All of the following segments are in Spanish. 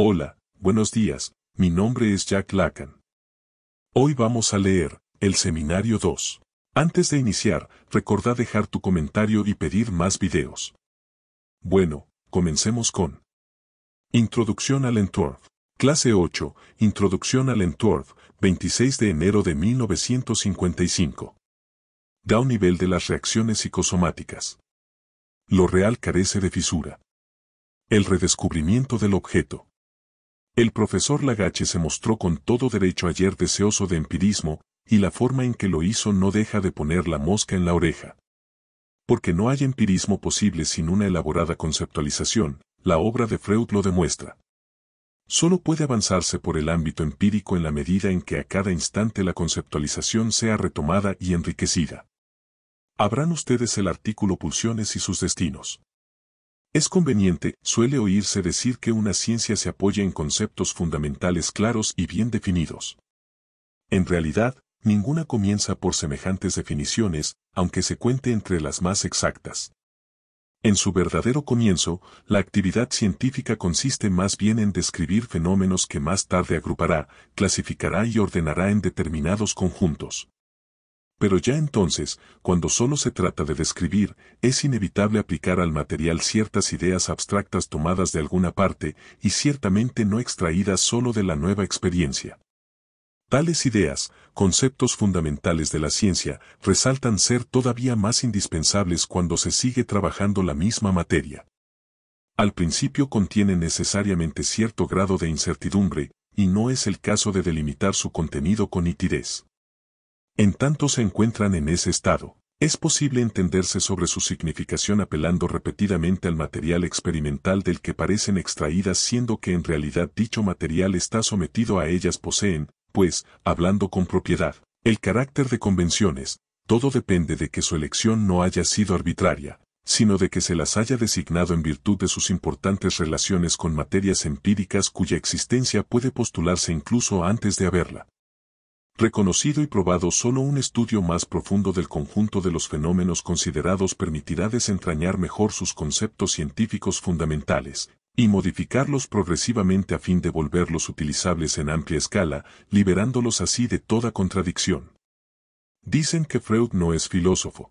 Hola, buenos días, mi nombre es Jack Lacan. Hoy vamos a leer el Seminario 2. Antes de iniciar, recordá dejar tu comentario y pedir más videos. Bueno, comencemos con Introducción al Entwurf. Clase 8, Introducción al Entwurf, 26 de enero de 1955. Da un nivel de las reacciones psicosomáticas. Lo real carece de fisura. El redescubrimiento del objeto. El profesor Lagache se mostró con todo derecho ayer deseoso de empirismo, y la forma en que lo hizo no deja de poner la mosca en la oreja. Porque no hay empirismo posible sin una elaborada conceptualización, la obra de Freud lo demuestra. Solo puede avanzarse por el ámbito empírico en la medida en que a cada instante la conceptualización sea retomada y enriquecida. Habrán ustedes el artículo Pulsiones y sus destinos. Es conveniente, suele oírse decir que una ciencia se apoya en conceptos fundamentales claros y bien definidos. En realidad, ninguna comienza por semejantes definiciones, aunque se cuente entre las más exactas. En su verdadero comienzo, la actividad científica consiste más bien en describir fenómenos que más tarde agrupará, clasificará y ordenará en determinados conjuntos. Pero ya entonces, cuando solo se trata de describir, es inevitable aplicar al material ciertas ideas abstractas tomadas de alguna parte y ciertamente no extraídas solo de la nueva experiencia. Tales ideas, conceptos fundamentales de la ciencia, resaltan ser todavía más indispensables cuando se sigue trabajando la misma materia. Al principio contiene necesariamente cierto grado de incertidumbre, y no es el caso de delimitar su contenido con nitidez. En tanto se encuentran en ese estado, es posible entenderse sobre su significación apelando repetidamente al material experimental del que parecen extraídas siendo que en realidad dicho material está sometido a ellas poseen, pues, hablando con propiedad, el carácter de convenciones, todo depende de que su elección no haya sido arbitraria, sino de que se las haya designado en virtud de sus importantes relaciones con materias empíricas cuya existencia puede postularse incluso antes de haberla reconocido y probado solo un estudio más profundo del conjunto de los fenómenos considerados permitirá desentrañar mejor sus conceptos científicos fundamentales, y modificarlos progresivamente a fin de volverlos utilizables en amplia escala, liberándolos así de toda contradicción. Dicen que Freud no es filósofo.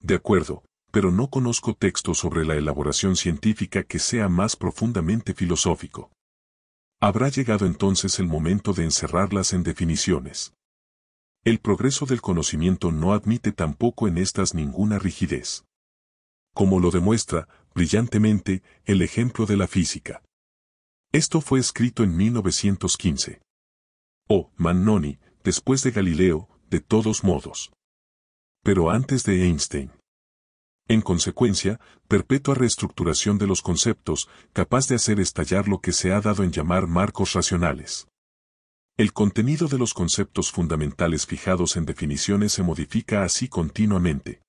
De acuerdo, pero no conozco texto sobre la elaboración científica que sea más profundamente filosófico. Habrá llegado entonces el momento de encerrarlas en definiciones. El progreso del conocimiento no admite tampoco en estas ninguna rigidez. Como lo demuestra, brillantemente, el ejemplo de la física. Esto fue escrito en 1915. O, Mannoni, después de Galileo, de todos modos. Pero antes de Einstein. En consecuencia, perpetua reestructuración de los conceptos, capaz de hacer estallar lo que se ha dado en llamar marcos racionales. El contenido de los conceptos fundamentales fijados en definiciones se modifica así continuamente.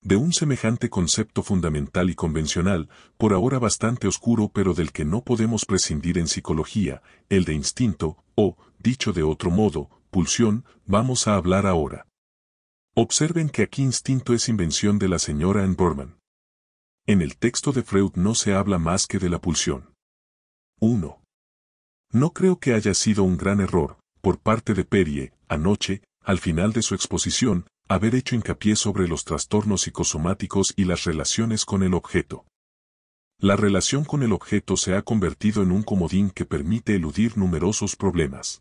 De un semejante concepto fundamental y convencional, por ahora bastante oscuro pero del que no podemos prescindir en psicología, el de instinto, o, dicho de otro modo, pulsión, vamos a hablar ahora. Observen que aquí instinto es invención de la señora en Borman. En el texto de Freud no se habla más que de la pulsión. 1. No creo que haya sido un gran error, por parte de Perie, anoche, al final de su exposición, haber hecho hincapié sobre los trastornos psicosomáticos y las relaciones con el objeto. La relación con el objeto se ha convertido en un comodín que permite eludir numerosos problemas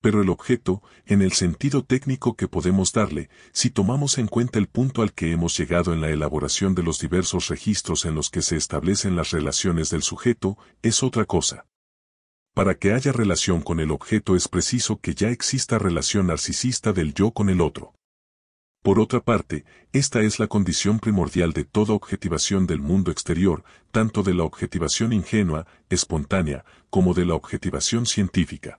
pero el objeto, en el sentido técnico que podemos darle, si tomamos en cuenta el punto al que hemos llegado en la elaboración de los diversos registros en los que se establecen las relaciones del sujeto, es otra cosa. Para que haya relación con el objeto es preciso que ya exista relación narcisista del yo con el otro. Por otra parte, esta es la condición primordial de toda objetivación del mundo exterior, tanto de la objetivación ingenua, espontánea, como de la objetivación científica.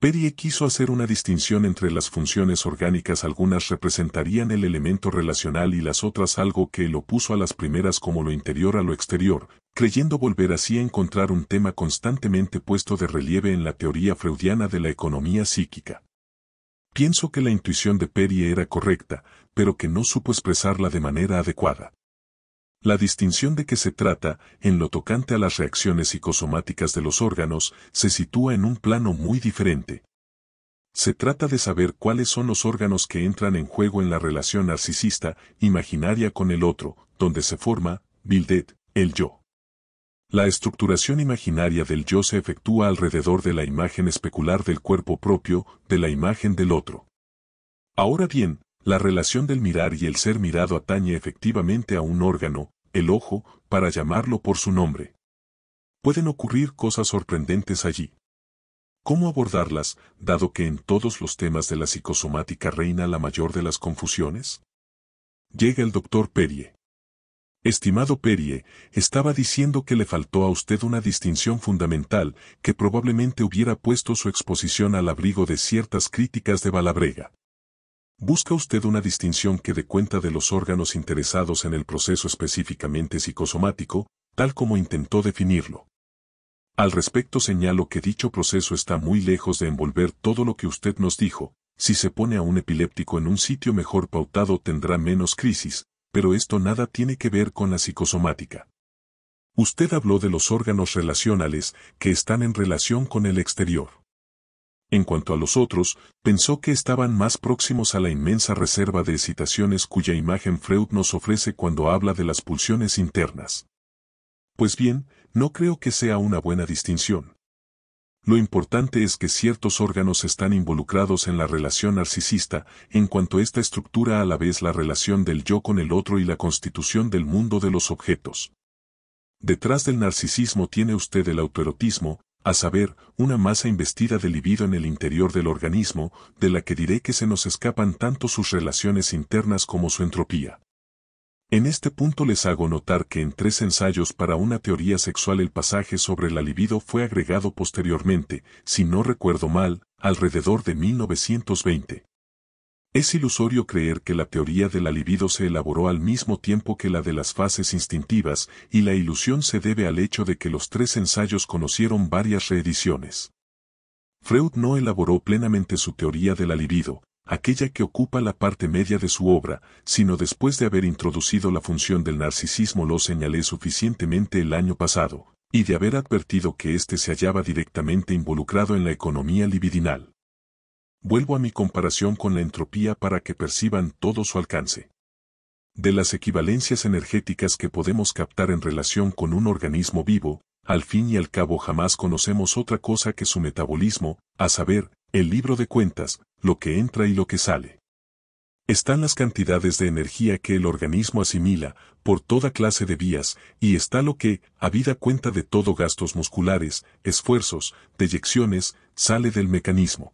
Perie quiso hacer una distinción entre las funciones orgánicas algunas representarían el elemento relacional y las otras algo que lo puso a las primeras como lo interior a lo exterior, creyendo volver así a encontrar un tema constantemente puesto de relieve en la teoría freudiana de la economía psíquica. Pienso que la intuición de Perie era correcta, pero que no supo expresarla de manera adecuada. La distinción de que se trata, en lo tocante a las reacciones psicosomáticas de los órganos, se sitúa en un plano muy diferente. Se trata de saber cuáles son los órganos que entran en juego en la relación narcisista, imaginaria con el otro, donde se forma, Bildet, el yo. La estructuración imaginaria del yo se efectúa alrededor de la imagen especular del cuerpo propio, de la imagen del otro. Ahora bien, la relación del mirar y el ser mirado atañe efectivamente a un órgano, el ojo, para llamarlo por su nombre. Pueden ocurrir cosas sorprendentes allí. ¿Cómo abordarlas, dado que en todos los temas de la psicosomática reina la mayor de las confusiones? Llega el doctor Perie. Estimado Perie, estaba diciendo que le faltó a usted una distinción fundamental que probablemente hubiera puesto su exposición al abrigo de ciertas críticas de Balabrega. Busca usted una distinción que dé cuenta de los órganos interesados en el proceso específicamente psicosomático, tal como intentó definirlo. Al respecto señalo que dicho proceso está muy lejos de envolver todo lo que usted nos dijo, si se pone a un epiléptico en un sitio mejor pautado tendrá menos crisis, pero esto nada tiene que ver con la psicosomática. Usted habló de los órganos relacionales que están en relación con el exterior. En cuanto a los otros, pensó que estaban más próximos a la inmensa reserva de excitaciones cuya imagen Freud nos ofrece cuando habla de las pulsiones internas. Pues bien, no creo que sea una buena distinción. Lo importante es que ciertos órganos están involucrados en la relación narcisista, en cuanto esta estructura a la vez la relación del yo con el otro y la constitución del mundo de los objetos. Detrás del narcisismo tiene usted el autoerotismo, a saber, una masa investida de libido en el interior del organismo, de la que diré que se nos escapan tanto sus relaciones internas como su entropía. En este punto les hago notar que en tres ensayos para una teoría sexual el pasaje sobre la libido fue agregado posteriormente, si no recuerdo mal, alrededor de 1920. Es ilusorio creer que la teoría de la libido se elaboró al mismo tiempo que la de las fases instintivas, y la ilusión se debe al hecho de que los tres ensayos conocieron varias reediciones. Freud no elaboró plenamente su teoría de la libido, aquella que ocupa la parte media de su obra, sino después de haber introducido la función del narcisismo lo señalé suficientemente el año pasado, y de haber advertido que éste se hallaba directamente involucrado en la economía libidinal. Vuelvo a mi comparación con la entropía para que perciban todo su alcance. De las equivalencias energéticas que podemos captar en relación con un organismo vivo, al fin y al cabo jamás conocemos otra cosa que su metabolismo, a saber, el libro de cuentas, lo que entra y lo que sale. Están las cantidades de energía que el organismo asimila, por toda clase de vías, y está lo que, a vida cuenta de todo gastos musculares, esfuerzos, deyecciones, sale del mecanismo.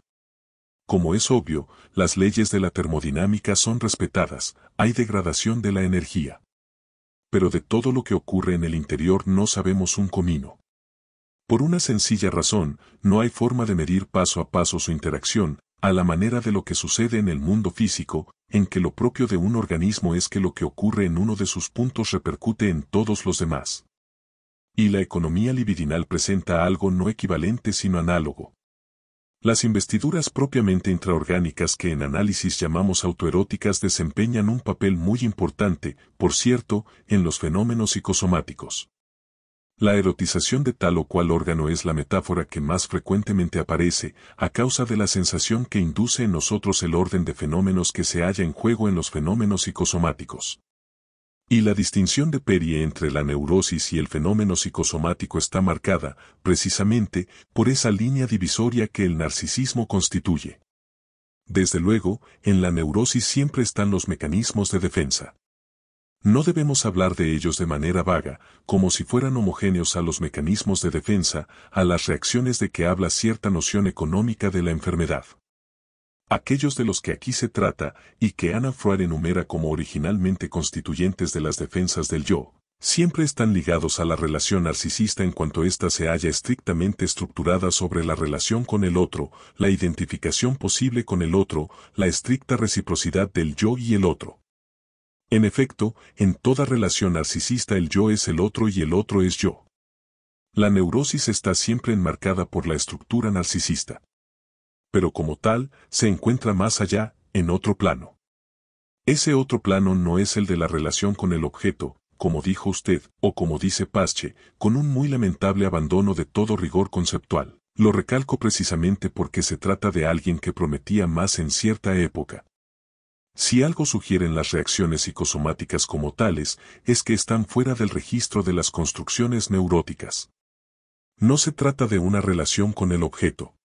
Como es obvio, las leyes de la termodinámica son respetadas, hay degradación de la energía. Pero de todo lo que ocurre en el interior no sabemos un comino. Por una sencilla razón, no hay forma de medir paso a paso su interacción, a la manera de lo que sucede en el mundo físico, en que lo propio de un organismo es que lo que ocurre en uno de sus puntos repercute en todos los demás. Y la economía libidinal presenta algo no equivalente sino análogo, las investiduras propiamente intraorgánicas que en análisis llamamos autoeróticas desempeñan un papel muy importante, por cierto, en los fenómenos psicosomáticos. La erotización de tal o cual órgano es la metáfora que más frecuentemente aparece, a causa de la sensación que induce en nosotros el orden de fenómenos que se halla en juego en los fenómenos psicosomáticos. Y la distinción de Perie entre la neurosis y el fenómeno psicosomático está marcada, precisamente, por esa línea divisoria que el narcisismo constituye. Desde luego, en la neurosis siempre están los mecanismos de defensa. No debemos hablar de ellos de manera vaga, como si fueran homogéneos a los mecanismos de defensa, a las reacciones de que habla cierta noción económica de la enfermedad aquellos de los que aquí se trata y que Anna Freud enumera como originalmente constituyentes de las defensas del yo, siempre están ligados a la relación narcisista en cuanto ésta se halla estrictamente estructurada sobre la relación con el otro, la identificación posible con el otro, la estricta reciprocidad del yo y el otro. En efecto, en toda relación narcisista el yo es el otro y el otro es yo. La neurosis está siempre enmarcada por la estructura narcisista pero como tal, se encuentra más allá, en otro plano. Ese otro plano no es el de la relación con el objeto, como dijo usted, o como dice Pasche, con un muy lamentable abandono de todo rigor conceptual. Lo recalco precisamente porque se trata de alguien que prometía más en cierta época. Si algo sugieren las reacciones psicosomáticas como tales, es que están fuera del registro de las construcciones neuróticas. No se trata de una relación con el objeto.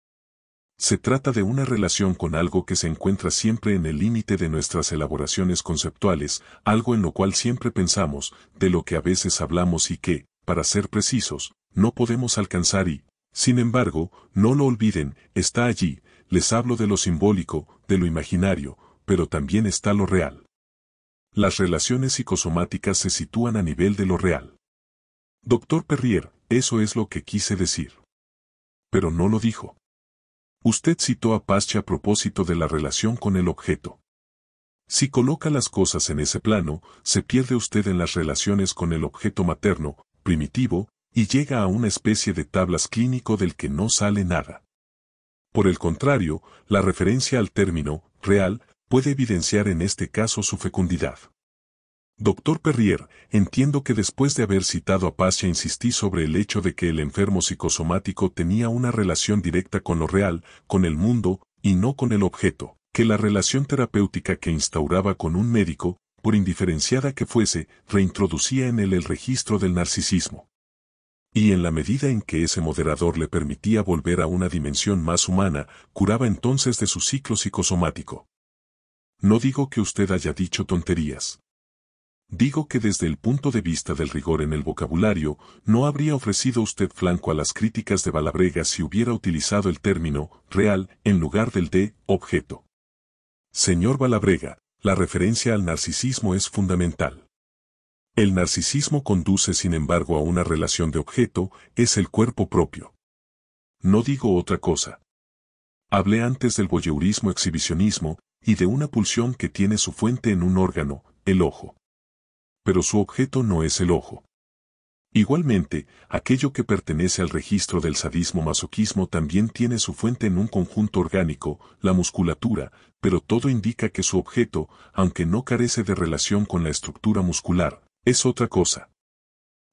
Se trata de una relación con algo que se encuentra siempre en el límite de nuestras elaboraciones conceptuales, algo en lo cual siempre pensamos, de lo que a veces hablamos y que, para ser precisos, no podemos alcanzar y, sin embargo, no lo olviden, está allí, les hablo de lo simbólico, de lo imaginario, pero también está lo real. Las relaciones psicosomáticas se sitúan a nivel de lo real. Doctor Perrier, eso es lo que quise decir. Pero no lo dijo. Usted citó a Pascha a propósito de la relación con el objeto. Si coloca las cosas en ese plano, se pierde usted en las relaciones con el objeto materno, primitivo, y llega a una especie de tablas clínico del que no sale nada. Por el contrario, la referencia al término, real, puede evidenciar en este caso su fecundidad. Doctor Perrier, entiendo que después de haber citado a Pasha insistí sobre el hecho de que el enfermo psicosomático tenía una relación directa con lo real, con el mundo, y no con el objeto, que la relación terapéutica que instauraba con un médico, por indiferenciada que fuese, reintroducía en él el registro del narcisismo. Y en la medida en que ese moderador le permitía volver a una dimensión más humana, curaba entonces de su ciclo psicosomático. No digo que usted haya dicho tonterías. Digo que desde el punto de vista del rigor en el vocabulario, no habría ofrecido usted flanco a las críticas de Balabrega si hubiera utilizado el término real en lugar del de objeto. Señor Balabrega, la referencia al narcisismo es fundamental. El narcisismo conduce sin embargo a una relación de objeto, es el cuerpo propio. No digo otra cosa. Hablé antes del voyeurismo exhibicionismo y de una pulsión que tiene su fuente en un órgano, el ojo pero su objeto no es el ojo. Igualmente, aquello que pertenece al registro del sadismo-masoquismo también tiene su fuente en un conjunto orgánico, la musculatura, pero todo indica que su objeto, aunque no carece de relación con la estructura muscular, es otra cosa.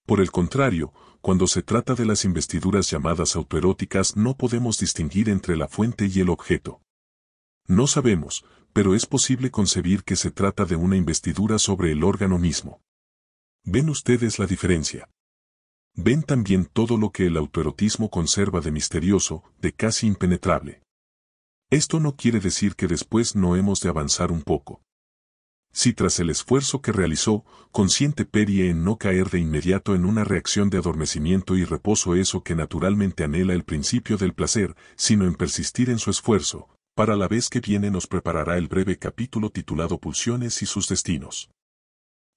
Por el contrario, cuando se trata de las investiduras llamadas autoeróticas no podemos distinguir entre la fuente y el objeto. No sabemos, pero es posible concebir que se trata de una investidura sobre el órgano mismo. ¿Ven ustedes la diferencia? Ven también todo lo que el autoerotismo conserva de misterioso, de casi impenetrable. Esto no quiere decir que después no hemos de avanzar un poco. Si tras el esfuerzo que realizó, consciente Perie en no caer de inmediato en una reacción de adormecimiento y reposo eso que naturalmente anhela el principio del placer, sino en persistir en su esfuerzo, para la vez que viene nos preparará el breve capítulo titulado Pulsiones y sus destinos.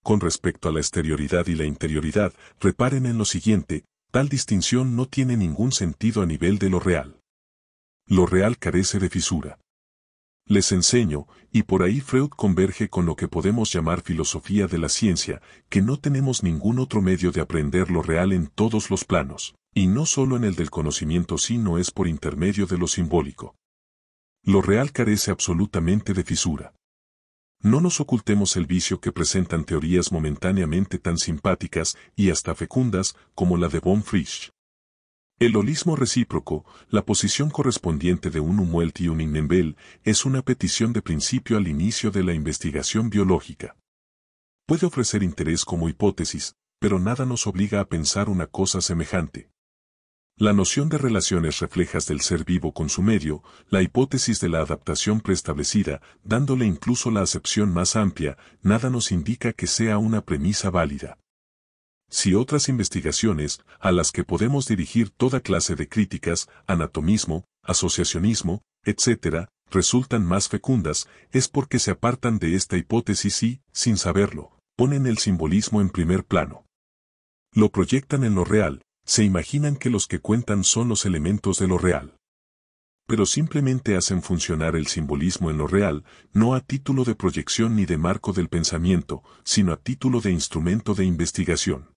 Con respecto a la exterioridad y la interioridad, reparen en lo siguiente, tal distinción no tiene ningún sentido a nivel de lo real. Lo real carece de fisura. Les enseño, y por ahí Freud converge con lo que podemos llamar filosofía de la ciencia, que no tenemos ningún otro medio de aprender lo real en todos los planos, y no solo en el del conocimiento sino es por intermedio de lo simbólico. Lo real carece absolutamente de fisura. No nos ocultemos el vicio que presentan teorías momentáneamente tan simpáticas y hasta fecundas como la de von Frisch. El holismo recíproco, la posición correspondiente de un Umwelt y un Innenbell, es una petición de principio al inicio de la investigación biológica. Puede ofrecer interés como hipótesis, pero nada nos obliga a pensar una cosa semejante. La noción de relaciones reflejas del ser vivo con su medio, la hipótesis de la adaptación preestablecida, dándole incluso la acepción más amplia, nada nos indica que sea una premisa válida. Si otras investigaciones, a las que podemos dirigir toda clase de críticas, anatomismo, asociacionismo, etc., resultan más fecundas, es porque se apartan de esta hipótesis y, sin saberlo, ponen el simbolismo en primer plano. Lo proyectan en lo real, se imaginan que los que cuentan son los elementos de lo real. Pero simplemente hacen funcionar el simbolismo en lo real, no a título de proyección ni de marco del pensamiento, sino a título de instrumento de investigación.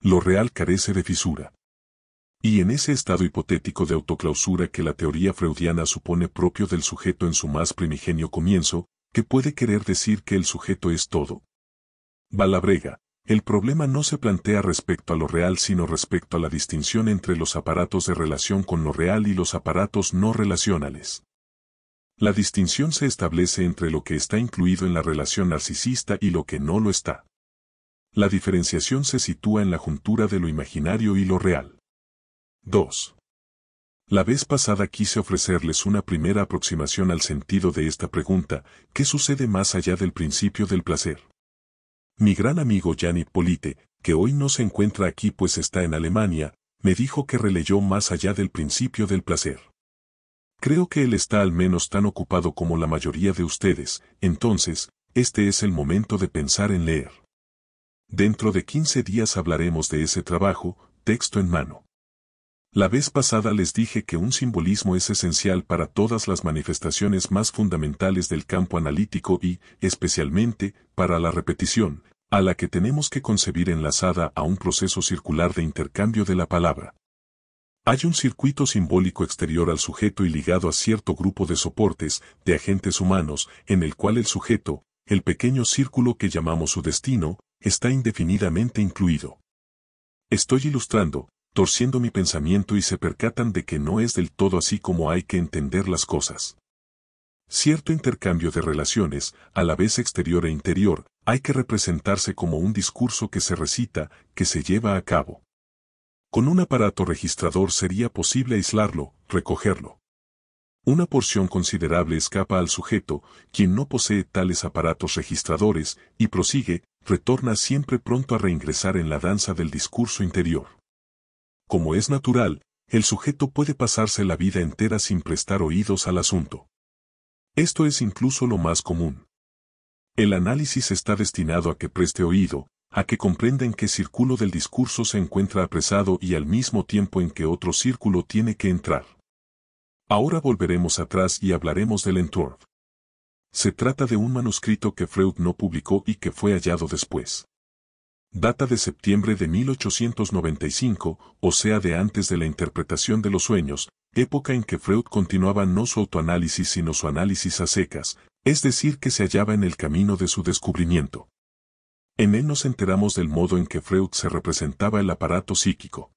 Lo real carece de fisura. Y en ese estado hipotético de autoclausura que la teoría freudiana supone propio del sujeto en su más primigenio comienzo, ¿qué puede querer decir que el sujeto es todo? Balabrega, el problema no se plantea respecto a lo real sino respecto a la distinción entre los aparatos de relación con lo real y los aparatos no relacionales. La distinción se establece entre lo que está incluido en la relación narcisista y lo que no lo está. La diferenciación se sitúa en la juntura de lo imaginario y lo real. 2. La vez pasada quise ofrecerles una primera aproximación al sentido de esta pregunta, ¿qué sucede más allá del principio del placer? Mi gran amigo Gianni Polite, que hoy no se encuentra aquí pues está en Alemania, me dijo que releyó más allá del principio del placer. Creo que él está al menos tan ocupado como la mayoría de ustedes, entonces, este es el momento de pensar en leer. Dentro de 15 días hablaremos de ese trabajo, texto en mano. La vez pasada les dije que un simbolismo es esencial para todas las manifestaciones más fundamentales del campo analítico y, especialmente, para la repetición, a la que tenemos que concebir enlazada a un proceso circular de intercambio de la palabra. Hay un circuito simbólico exterior al sujeto y ligado a cierto grupo de soportes, de agentes humanos, en el cual el sujeto, el pequeño círculo que llamamos su destino, está indefinidamente incluido. Estoy ilustrando, torciendo mi pensamiento y se percatan de que no es del todo así como hay que entender las cosas. Cierto intercambio de relaciones, a la vez exterior e interior, hay que representarse como un discurso que se recita, que se lleva a cabo. Con un aparato registrador sería posible aislarlo, recogerlo. Una porción considerable escapa al sujeto, quien no posee tales aparatos registradores, y prosigue, retorna siempre pronto a reingresar en la danza del discurso interior como es natural, el sujeto puede pasarse la vida entera sin prestar oídos al asunto. Esto es incluso lo más común. El análisis está destinado a que preste oído, a que comprenda en qué círculo del discurso se encuentra apresado y al mismo tiempo en qué otro círculo tiene que entrar. Ahora volveremos atrás y hablaremos del Entwurf. Se trata de un manuscrito que Freud no publicó y que fue hallado después data de septiembre de 1895, o sea de antes de la interpretación de los sueños, época en que Freud continuaba no su autoanálisis sino su análisis a secas, es decir que se hallaba en el camino de su descubrimiento. En él nos enteramos del modo en que Freud se representaba el aparato psíquico.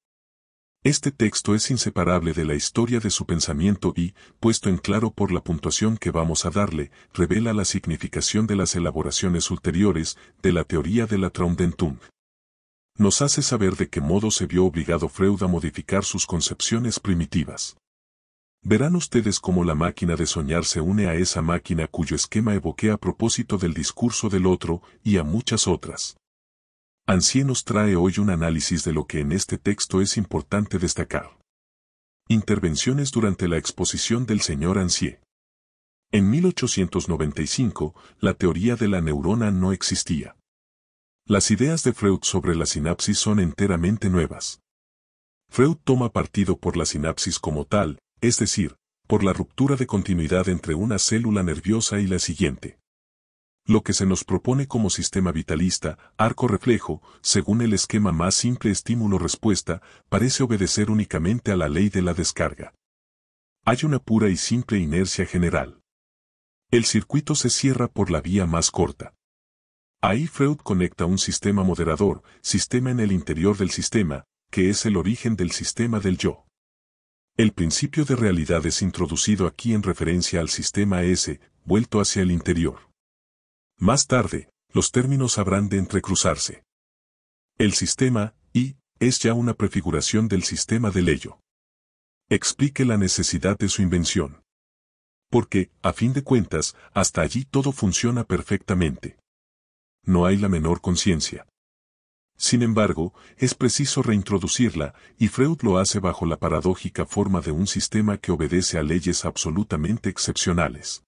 Este texto es inseparable de la historia de su pensamiento y, puesto en claro por la puntuación que vamos a darle, revela la significación de las elaboraciones ulteriores de la teoría de la Traumdentung. Nos hace saber de qué modo se vio obligado Freud a modificar sus concepciones primitivas. Verán ustedes cómo la máquina de soñar se une a esa máquina cuyo esquema evoqué a propósito del discurso del otro y a muchas otras. Ansier nos trae hoy un análisis de lo que en este texto es importante destacar. Intervenciones durante la exposición del señor Ancié. En 1895, la teoría de la neurona no existía. Las ideas de Freud sobre la sinapsis son enteramente nuevas. Freud toma partido por la sinapsis como tal, es decir, por la ruptura de continuidad entre una célula nerviosa y la siguiente lo que se nos propone como sistema vitalista, arco-reflejo, según el esquema más simple estímulo-respuesta, parece obedecer únicamente a la ley de la descarga. Hay una pura y simple inercia general. El circuito se cierra por la vía más corta. Ahí Freud conecta un sistema moderador, sistema en el interior del sistema, que es el origen del sistema del yo. El principio de realidad es introducido aquí en referencia al sistema S, vuelto hacia el interior. Más tarde, los términos habrán de entrecruzarse. El sistema, y, es ya una prefiguración del sistema de Leyo. Explique la necesidad de su invención. Porque, a fin de cuentas, hasta allí todo funciona perfectamente. No hay la menor conciencia. Sin embargo, es preciso reintroducirla, y Freud lo hace bajo la paradójica forma de un sistema que obedece a leyes absolutamente excepcionales.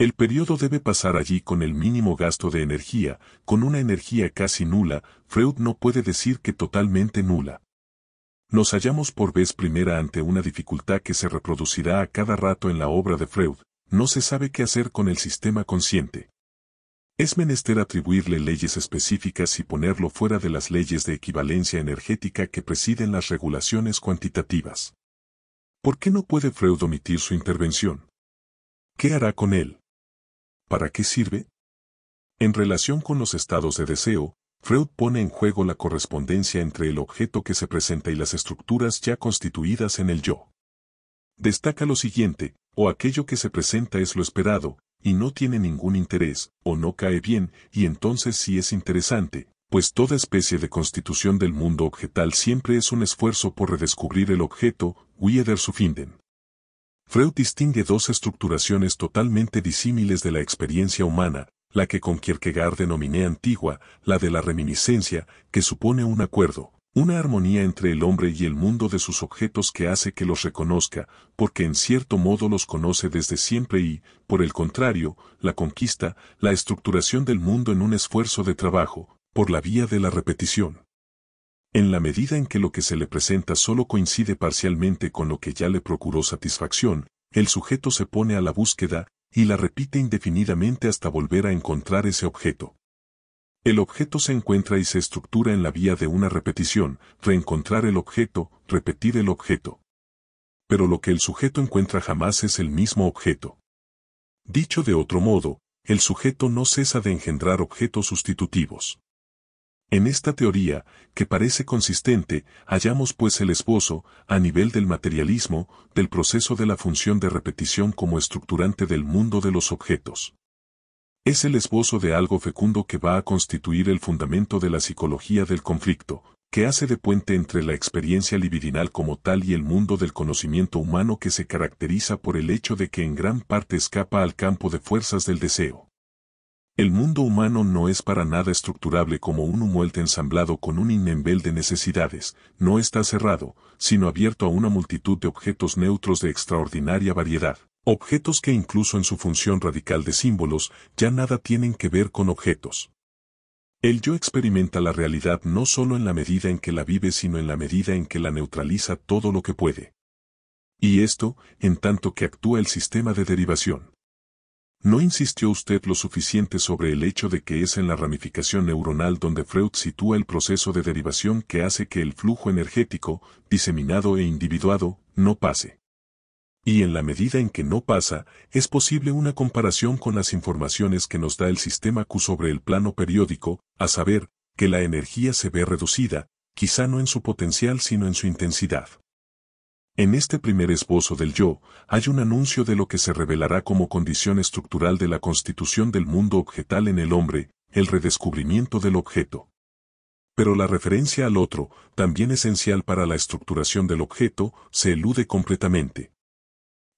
El periodo debe pasar allí con el mínimo gasto de energía, con una energía casi nula, Freud no puede decir que totalmente nula. Nos hallamos por vez primera ante una dificultad que se reproducirá a cada rato en la obra de Freud, no se sabe qué hacer con el sistema consciente. Es menester atribuirle leyes específicas y ponerlo fuera de las leyes de equivalencia energética que presiden las regulaciones cuantitativas. ¿Por qué no puede Freud omitir su intervención? ¿Qué hará con él? ¿Para qué sirve? En relación con los estados de deseo, Freud pone en juego la correspondencia entre el objeto que se presenta y las estructuras ya constituidas en el yo. Destaca lo siguiente, o aquello que se presenta es lo esperado, y no tiene ningún interés, o no cae bien, y entonces sí es interesante, pues toda especie de constitución del mundo objetal siempre es un esfuerzo por redescubrir el objeto, finden. Freud distingue dos estructuraciones totalmente disímiles de la experiencia humana, la que con Kierkegaard denominé antigua, la de la reminiscencia, que supone un acuerdo, una armonía entre el hombre y el mundo de sus objetos que hace que los reconozca, porque en cierto modo los conoce desde siempre y, por el contrario, la conquista, la estructuración del mundo en un esfuerzo de trabajo, por la vía de la repetición. En la medida en que lo que se le presenta solo coincide parcialmente con lo que ya le procuró satisfacción, el sujeto se pone a la búsqueda y la repite indefinidamente hasta volver a encontrar ese objeto. El objeto se encuentra y se estructura en la vía de una repetición, reencontrar el objeto, repetir el objeto. Pero lo que el sujeto encuentra jamás es el mismo objeto. Dicho de otro modo, el sujeto no cesa de engendrar objetos sustitutivos. En esta teoría, que parece consistente, hallamos pues el esbozo, a nivel del materialismo, del proceso de la función de repetición como estructurante del mundo de los objetos. Es el esbozo de algo fecundo que va a constituir el fundamento de la psicología del conflicto, que hace de puente entre la experiencia libidinal como tal y el mundo del conocimiento humano que se caracteriza por el hecho de que en gran parte escapa al campo de fuerzas del deseo. El mundo humano no es para nada estructurable como un humuelte ensamblado con un inembel de necesidades, no está cerrado, sino abierto a una multitud de objetos neutros de extraordinaria variedad. Objetos que incluso en su función radical de símbolos ya nada tienen que ver con objetos. El yo experimenta la realidad no solo en la medida en que la vive sino en la medida en que la neutraliza todo lo que puede. Y esto, en tanto que actúa el sistema de derivación. ¿No insistió usted lo suficiente sobre el hecho de que es en la ramificación neuronal donde Freud sitúa el proceso de derivación que hace que el flujo energético, diseminado e individuado, no pase? Y en la medida en que no pasa, es posible una comparación con las informaciones que nos da el sistema Q sobre el plano periódico, a saber, que la energía se ve reducida, quizá no en su potencial sino en su intensidad. En este primer esbozo del yo, hay un anuncio de lo que se revelará como condición estructural de la constitución del mundo objetal en el hombre, el redescubrimiento del objeto. Pero la referencia al otro, también esencial para la estructuración del objeto, se elude completamente.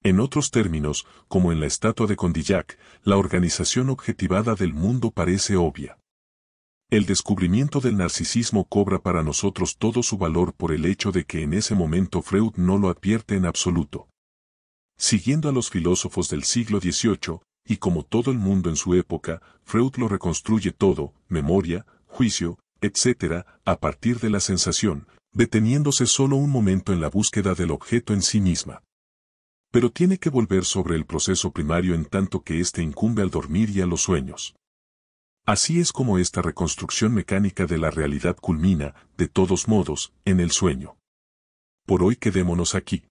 En otros términos, como en la estatua de Condillac, la organización objetivada del mundo parece obvia. El descubrimiento del narcisismo cobra para nosotros todo su valor por el hecho de que en ese momento Freud no lo advierte en absoluto. Siguiendo a los filósofos del siglo XVIII, y como todo el mundo en su época, Freud lo reconstruye todo, memoria, juicio, etc., a partir de la sensación, deteniéndose solo un momento en la búsqueda del objeto en sí misma. Pero tiene que volver sobre el proceso primario en tanto que éste incumbe al dormir y a los sueños. Así es como esta reconstrucción mecánica de la realidad culmina, de todos modos, en el sueño. Por hoy quedémonos aquí.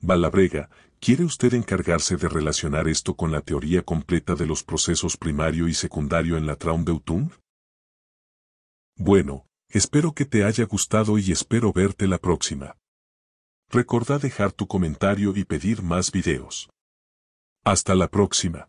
Balabrega, ¿quiere usted encargarse de relacionar esto con la teoría completa de los procesos primario y secundario en la Traumbeutung? Bueno, espero que te haya gustado y espero verte la próxima. Recordá dejar tu comentario y pedir más videos. Hasta la próxima.